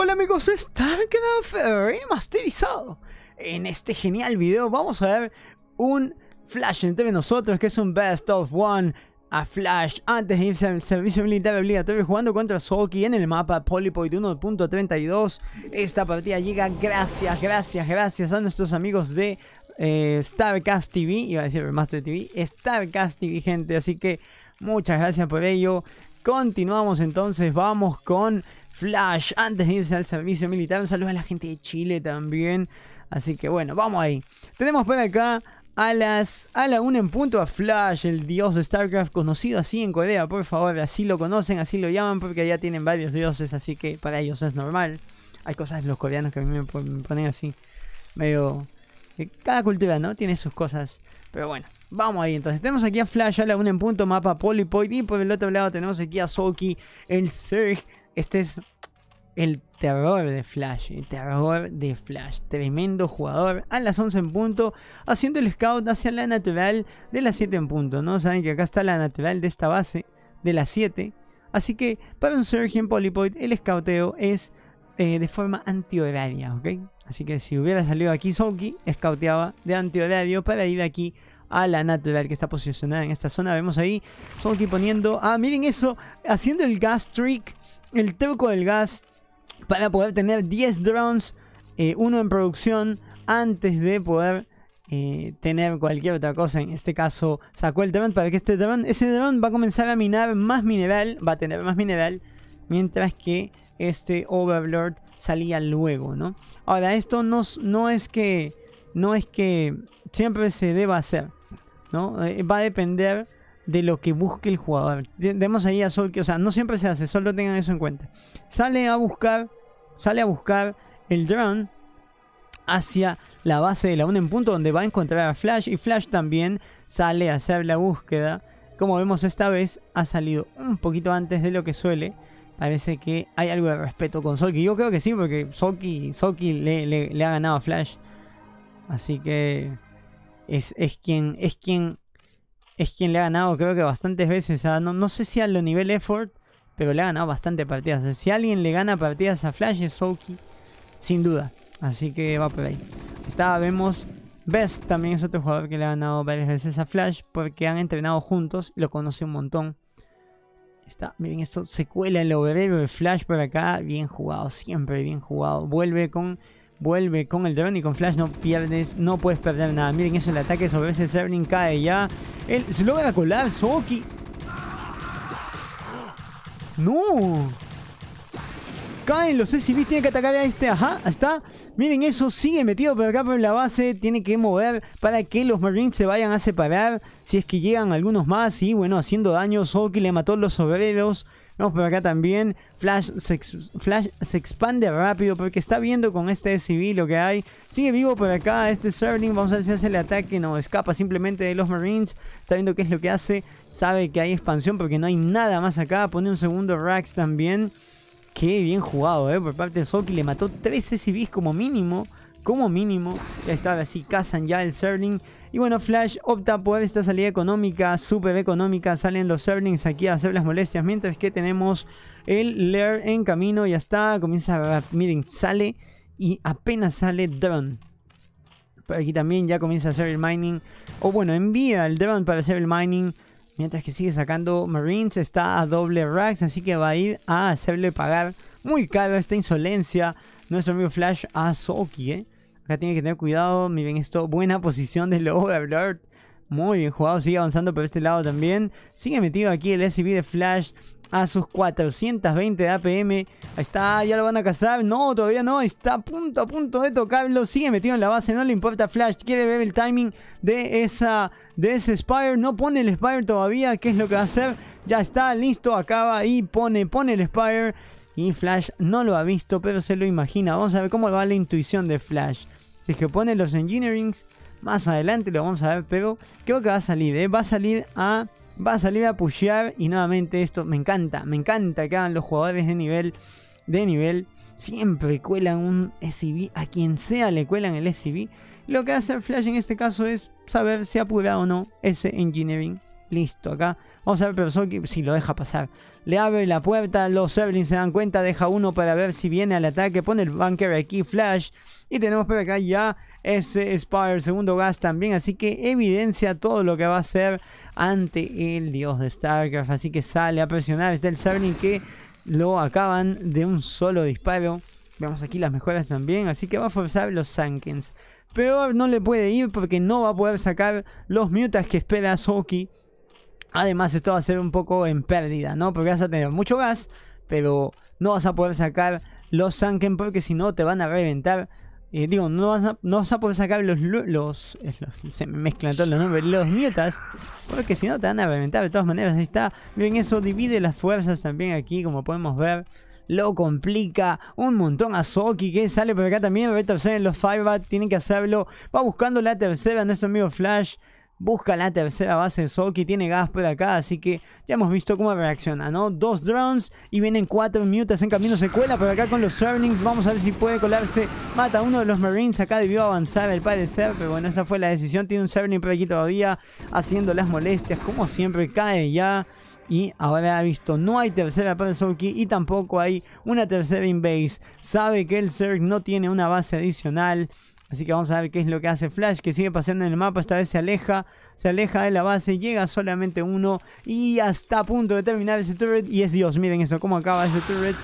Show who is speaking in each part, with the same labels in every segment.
Speaker 1: Hola amigos, están que me masterizado. En este genial video vamos a ver un flash entre nosotros que es un best of one a Flash antes de irse al servicio militar obligatorio jugando contra Soki en el mapa Polypoid 1.32. Esta partida llega gracias, gracias, gracias a nuestros amigos de eh, Starcast TV, iba a decir Master TV, Starcast TV gente, así que muchas gracias por ello. Continuamos entonces, vamos con Flash, antes de irse al servicio militar. Un saludo a la gente de Chile también. Así que bueno, vamos ahí. Tenemos por acá a las a la 1 en punto a Flash, el dios de StarCraft conocido así en Corea, por favor, así lo conocen, así lo llaman porque allá tienen varios dioses, así que para ellos es normal. Hay cosas de los coreanos que a mí me ponen así medio cada cultura, ¿no? Tiene sus cosas, pero bueno. Vamos ahí, entonces tenemos aquí a Flash a la 1 en punto, mapa Polypoint y por el otro lado tenemos aquí a Soki, el Serg este es el terror de Flash, el terror de Flash, tremendo jugador a las 11 en punto, haciendo el scout hacia la natural de las 7 en punto, ¿no? Saben que acá está la natural de esta base, de las 7, así que para un Surgeon Polypoid el scouteo es eh, de forma antihoraria, ¿ok? Así que si hubiera salido aquí Zouki Scouteaba de antihorario para ir aquí a la Natural que está posicionada en esta zona. Vemos ahí son aquí poniendo... Ah, miren eso, haciendo el gas trick, el truco del gas para poder tener 10 drones, eh, uno en producción antes de poder... Eh, tener cualquier otra cosa. En este caso, sacó el dron para que este dron, ese dron va a comenzar a minar más mineral, va a tener más mineral, mientras que este Overlord salía luego, ¿no? Ahora, esto no, no es que, no es que siempre se deba hacer. Eh, va a depender de lo que busque el jugador. Demos ahí a Sol o sea, no siempre se hace, solo tengan eso en cuenta. Sale a buscar, sale a buscar el drone hacia la base de la 1 en punto donde va a encontrar a Flash y Flash también sale a hacer la búsqueda. Como vemos esta vez ha salido un poquito antes de lo que suele. Parece que hay algo de respeto con Soki, Yo creo que sí, porque Soki le, le ha ganado a Flash. Así que es, quien es quien es quien le ha ganado creo que bastantes veces ¿ah? no, no sé si a lo nivel effort pero le ha ganado bastantes partidas si alguien le gana partidas a Flash es Oki, sin duda así que va por ahí está vemos Best también es otro jugador que le ha ganado varias veces a Flash porque han entrenado juntos lo conoce un montón Está, miren esto, se cuela el obrero de Flash por acá, bien jugado, siempre bien jugado. Vuelve con Vuelve con el dron y con Flash no pierdes, no puedes perder nada. Miren eso, el ataque sobre ese Zerling cae ya. Él se logra colar, Soki. ¡No! Caen los SCVs, tiene que atacar a este. Ajá, está. Miren eso, sigue metido por acá por la base. Tiene que mover para que los Marines se vayan a separar. Si es que llegan algunos más. Y bueno, haciendo daño, Soki le mató a los obreros no por acá también. Flash se, Flash se expande rápido porque está viendo con este SCV lo que hay. Sigue vivo por acá este Serling. Vamos a ver si hace el ataque. No, escapa simplemente de los Marines. Sabiendo qué es lo que hace. Sabe que hay expansión porque no hay nada más acá. Pone un segundo Rax también. Qué bien jugado, ¿eh? Por parte de Zoki, le mató tres SCVs como mínimo. Como mínimo. Ya estaba así. Cazan ya el Serling. Y bueno, Flash opta por esta salida económica, super económica, salen los earnings aquí a hacer las molestias, mientras que tenemos el Lair en camino, ya está, comienza, a... miren, sale y apenas sale Drone. Por aquí también ya comienza a hacer el mining, o bueno, envía el Drone para hacer el mining, mientras que sigue sacando Marines, está a doble racks, así que va a ir a hacerle pagar muy caro esta insolencia nuestro amigo Flash a Soki, eh. Acá tiene que tener cuidado. Miren esto. Buena posición del lobo de Muy bien jugado. Sigue avanzando por este lado también. Sigue metido aquí el SB de Flash a sus 420 de APM. Ahí está, ya lo van a cazar. No, todavía no. Está a punto, a punto de tocarlo. Sigue metido en la base, no le importa Flash. Quiere ver el timing de esa de ese Spire. No pone el Spire todavía. ¿Qué es lo que va a hacer? Ya está, listo, acaba y pone, pone el Spire. Y Flash no lo ha visto, pero se lo imagina. Vamos a ver cómo va la intuición de Flash. Si es que pone los engineerings, más adelante lo vamos a ver, pero creo que va a salir, ¿eh? Va a salir a... Va a salir a pushear y nuevamente esto me encanta, me encanta que hagan los jugadores de nivel, de nivel, siempre cuelan un SCV, a quien sea le cuelan el SCV. Lo que hace Flash en este caso es saber si apura o no ese engineering. Listo, acá Vamos a ver, si lo deja pasar. Le abre la puerta, los Serlings se dan cuenta, deja uno para ver si viene al ataque, pone el bunker aquí, Flash. Y tenemos por acá ya ese Spire, segundo gas también, así que evidencia todo lo que va a hacer ante el dios de StarCraft. Así que sale a presionar, está el Serling que lo acaban de un solo disparo. Vemos aquí las mejoras también, así que va a forzar los Sankens. Peor no le puede ir porque no va a poder sacar los mutas que espera Soki Además, esto va a ser un poco en pérdida, ¿no? Porque vas a tener mucho gas, pero no vas a poder sacar los Sanken porque si no te van a reventar. Eh, digo, no vas, a, no vas a poder sacar los, los, Se mezclan todos los nombres. Los mutas. Porque si no te van a reventar de todas maneras. Ahí está. miren eso divide las fuerzas también aquí, como podemos ver. Lo complica un montón a Soki que sale por acá también. Retorcer en los Firebat. Tienen que hacerlo. Va buscando la tercera nuestro amigo Flash busca la tercera base de Soki, tiene Gasper acá, así que ya hemos visto cómo reacciona, ¿no? Dos drones y vienen cuatro mutas en camino, se cuela por acá con los Serlings, vamos a ver si puede colarse, mata a uno de los Marines, acá debió avanzar al parecer, pero bueno, esa fue la decisión, tiene un Serling por aquí todavía haciendo las molestias, como siempre cae ya. Y ahora ha visto, no hay tercera para Soki. y tampoco hay una tercera in base. Sabe que el Zerg no tiene una base adicional. Así que vamos a ver qué es lo que hace Flash, que sigue paseando en el mapa, esta vez se aleja, se aleja de la base, llega solamente uno y hasta a punto de terminar ese turret. Y es Dios, miren eso, cómo acaba ese turret.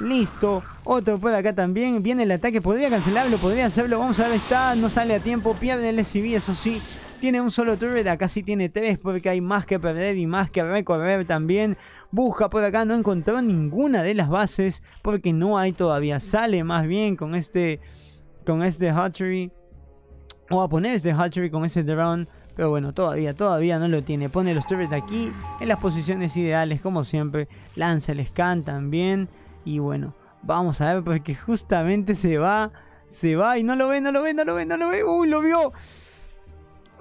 Speaker 1: Listo, otro por acá también, viene el ataque, podría cancelarlo, podría hacerlo, vamos a ver, está, no sale a tiempo, pierde el SCV, eso sí, tiene un solo turret, acá sí tiene tres porque hay más que perder y más que recorrer también. Busca por acá, no encontró ninguna de las bases porque no hay todavía. Sale más bien con este con este Hatchery. O a poner este Hatchery con ese Drone. Pero bueno, todavía, todavía no lo tiene. Pone los turrets aquí en las posiciones ideales, como siempre. Lanza el scan también. Y bueno, vamos a ver porque justamente se va. Se va y no lo ve, no lo ve, no lo ve, no lo ve. ¡Uy, lo vio!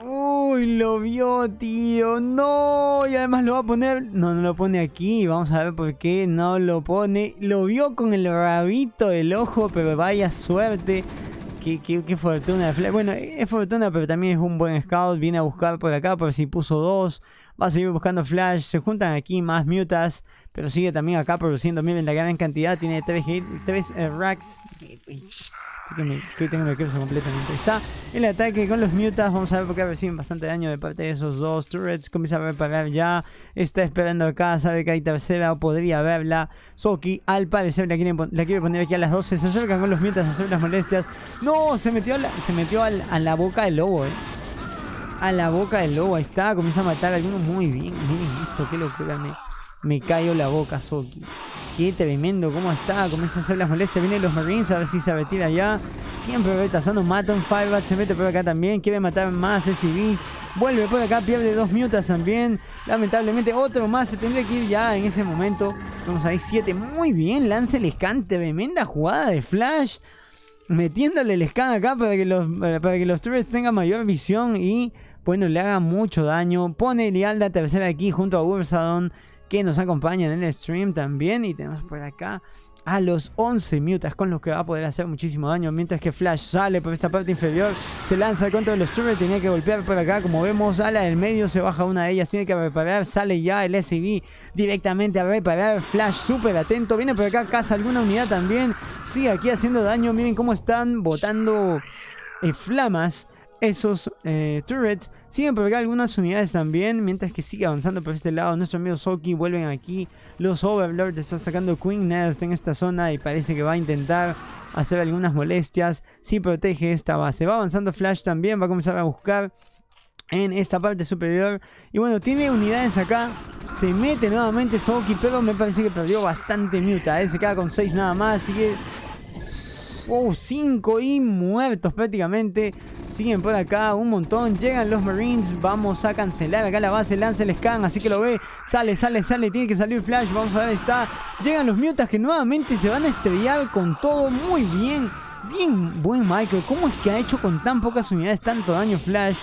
Speaker 1: Uy, lo vio, tío. No, y además lo va a poner. No, no lo pone aquí. Vamos a ver por qué no lo pone. Lo vio con el rabito del ojo, pero vaya suerte. Qué, qué, fortuna Bueno, es fortuna, pero también es un buen scout. Viene a buscar por acá, por si puso dos. Va a seguir buscando Flash. Se juntan aquí más mutas. Pero sigue también acá produciendo. en la gran cantidad. Tiene tres, hit, tres eh, racks que tengo que completamente. Está el ataque con los mutas. Vamos a ver porque reciben bastante daño de parte de esos dos. Turrets comienza a reparar ya. Está esperando acá. Sabe que hay tercera o podría haberla. Soki al parecer la, quiere poner aquí a las 12. Se acercan con los mutas a hacer las molestias. No, se metió, a la, se metió boca del lobo, eh. A la boca del lobo. Ahí está. Comienza a matar a algunos muy bien. Miren esto. Qué locura. Me, me cayó la boca Soki. Qué tremendo, cómo está. Comienza a hacer las molestias. Vienen los Marines a ver si se retira allá. Siempre retazando, Mata un Firebat. Se mete por acá también. Quiere matar más SCVs. Vuelve por acá. Pierde dos mutas también. Lamentablemente otro más. Se tendría que ir ya en ese momento. Vamos ahí. Siete. Muy bien. Lance el scan. Tremenda jugada de Flash. Metiéndole el scan acá para que los, para que los turrets tengan mayor visión y bueno, le haga mucho daño. Pone Lialda tercera aquí junto a Ursadon, que nos acompañan en el stream también. Y tenemos por acá a los 11 mutas con los que va a poder hacer muchísimo daño. Mientras que Flash sale por esta parte inferior, se lanza contra los streamer, tenía que golpear por acá. Como vemos, ala del medio se baja una de ellas, tiene que reparar, sale ya el SB directamente a reparar. Flash súper atento, viene por acá, casa alguna unidad también. Sigue aquí haciendo daño, miren cómo están botando eh, flamas esos eh, turrets. Siguen por acá algunas unidades también, mientras que sigue avanzando por este lado. Nuestro amigo Soki vuelven aquí. Los Overlords están sacando Queen Nest en esta zona y parece que va a intentar hacer algunas molestias. Si protege esta base. Va avanzando Flash también, va a comenzar a buscar en esta parte superior. Y bueno, tiene unidades acá. Se mete nuevamente Soki, pero me parece que perdió bastante Muta. Se queda con 6 nada más. Sigue Wow, 5 y muertos prácticamente. Siguen por acá un montón. Llegan los Marines. Vamos a cancelar acá la base. Lanza el scan. Así que lo ve. Sale, sale, sale. Tiene que salir Flash. Vamos a ver. Está. Llegan los Mutas que nuevamente se van a estrellar con todo. Muy bien. Bien, buen Michael. ¿Cómo es que ha hecho con tan pocas unidades tanto daño Flash?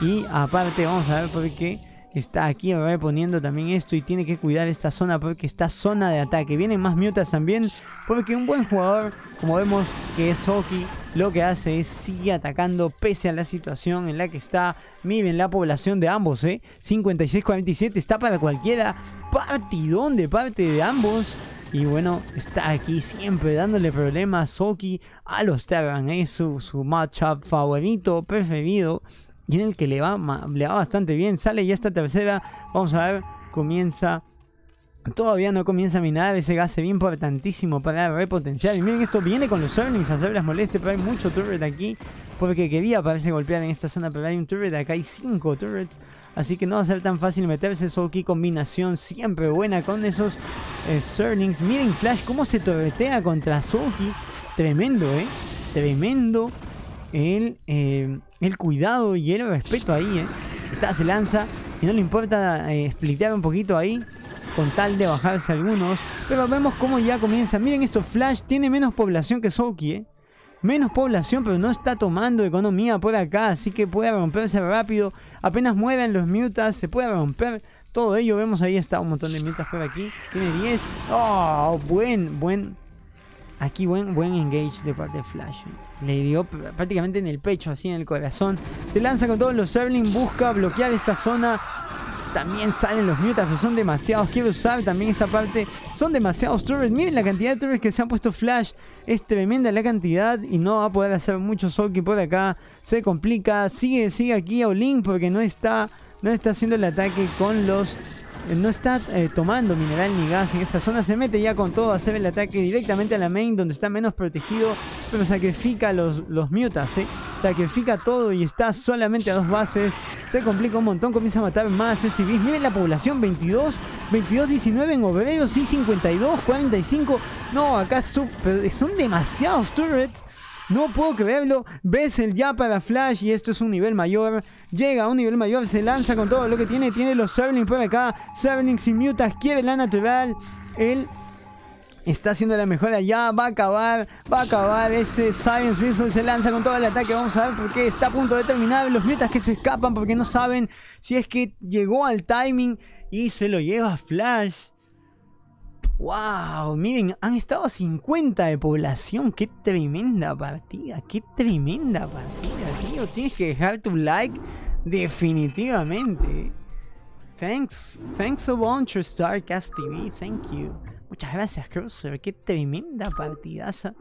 Speaker 1: Y aparte, vamos a ver por qué está aquí, poniendo también esto y tiene que cuidar esta zona porque está zona de ataque. Vienen más miotas también porque un buen jugador, como vemos que es Hoki lo que hace es sigue atacando pese a la situación en la que está. Miren la población de ambos, ¿eh? 56-47 está para cualquiera partidón de parte de ambos. Y bueno, está aquí siempre dándole problemas Oki a los Terran. Es su, su matchup favorito, preferido y en el que le va, bastante bien. Sale ya esta tercera, vamos a ver, comienza... Todavía no comienza a minar ese gas bien importantísimo para repotenciar. Y miren esto, viene con los earnings a hacer las molestias, pero hay mucho turret aquí. Porque quería parece golpear en esta zona, pero hay un turret, acá hay cinco turrets. Así que no va a ser tan fácil meterse, Soki. combinación siempre buena con esos eh, Miren Flash cómo se torretea contra Soki. Tremendo, eh. Tremendo el... Eh, el cuidado y el respeto ahí, ¿eh? Está, se lanza y no le importa explicar eh, un poquito ahí con tal de bajarse algunos. Pero vemos cómo ya comienza. Miren esto, Flash tiene menos población que Soki, ¿eh? Menos población, pero no está tomando economía por acá, así que puede romperse rápido. Apenas mueven los mutas, se puede romper todo ello. Vemos ahí está un montón de mutas por aquí. Tiene 10. ¡Oh! Buen, buen Aquí buen, buen engage de parte de Flash. Le dio prácticamente en el pecho, así en el corazón. Se lanza con todos los Serling, busca bloquear esta zona. También salen los mutas, son demasiados. Quiero usar también esa parte. Son demasiados trovers Miren la cantidad de trovers que se han puesto Flash. Es tremenda la cantidad y no va a poder hacer mucho Solky por acá. Se complica. Sigue, sigue aquí a Olin porque no está, no está haciendo el ataque con los eh, no está eh, tomando mineral ni gas en esta zona. Se mete ya con todo a hacer el ataque directamente a la main donde está menos protegido. Pero sacrifica los, los mutas, ¿eh? Sacrifica todo y está solamente a dos bases. Se complica un montón, comienza a matar más SCVs. Miren la población, 22, 22, 19 en obreros y 52, 45. No, acá son demasiados turrets. No puedo creerlo. Ves el ya para Flash y esto es un nivel mayor. Llega a un nivel mayor, se lanza con todo lo que tiene. Tiene los Serlings por acá. Serlings sin Mutas quiere la natural. Él está haciendo la mejora ya. Va a acabar, va a acabar. Ese Science Whistle se lanza con todo el ataque. Vamos a ver por qué está a punto de terminar. Los Mutas que se escapan porque no saben si es que llegó al timing y se lo lleva Flash. ¡Wow! Miren, han estado a 50 de población. ¡Qué tremenda partida! ¡Qué tremenda partida, tío! Tienes que dejar tu like definitivamente. Thanks, thanks a bunch Starcast TV. Thank you. Muchas gracias, Cruiser. ¡Qué tremenda partidaza!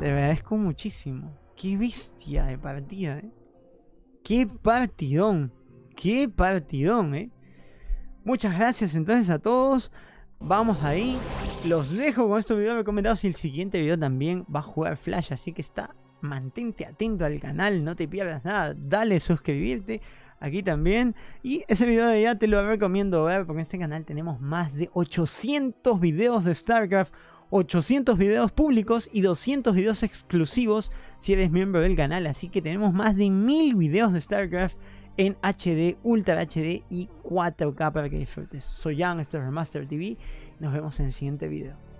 Speaker 1: Te agradezco muchísimo. ¡Qué bestia de partida, eh! ¡Qué partidón! ¡Qué partidón, eh! Muchas gracias entonces a todos. Vamos ahí. Los dejo con estos videos recomendados y el siguiente video también va a jugar Flash, así que está... Mantente atento al canal, no te pierdas nada, dale suscribirte aquí también. Y ese video de ya te lo recomiendo ver porque en este canal tenemos más de 800 videos de StarCraft, 800 videos públicos y 200 videos exclusivos si eres miembro del canal. Así que tenemos más de 1000 videos de StarCraft en HD, Ultra HD y 4K para que disfrutes. Soy Jan, esto es Remaster TV. Nos vemos en el siguiente video.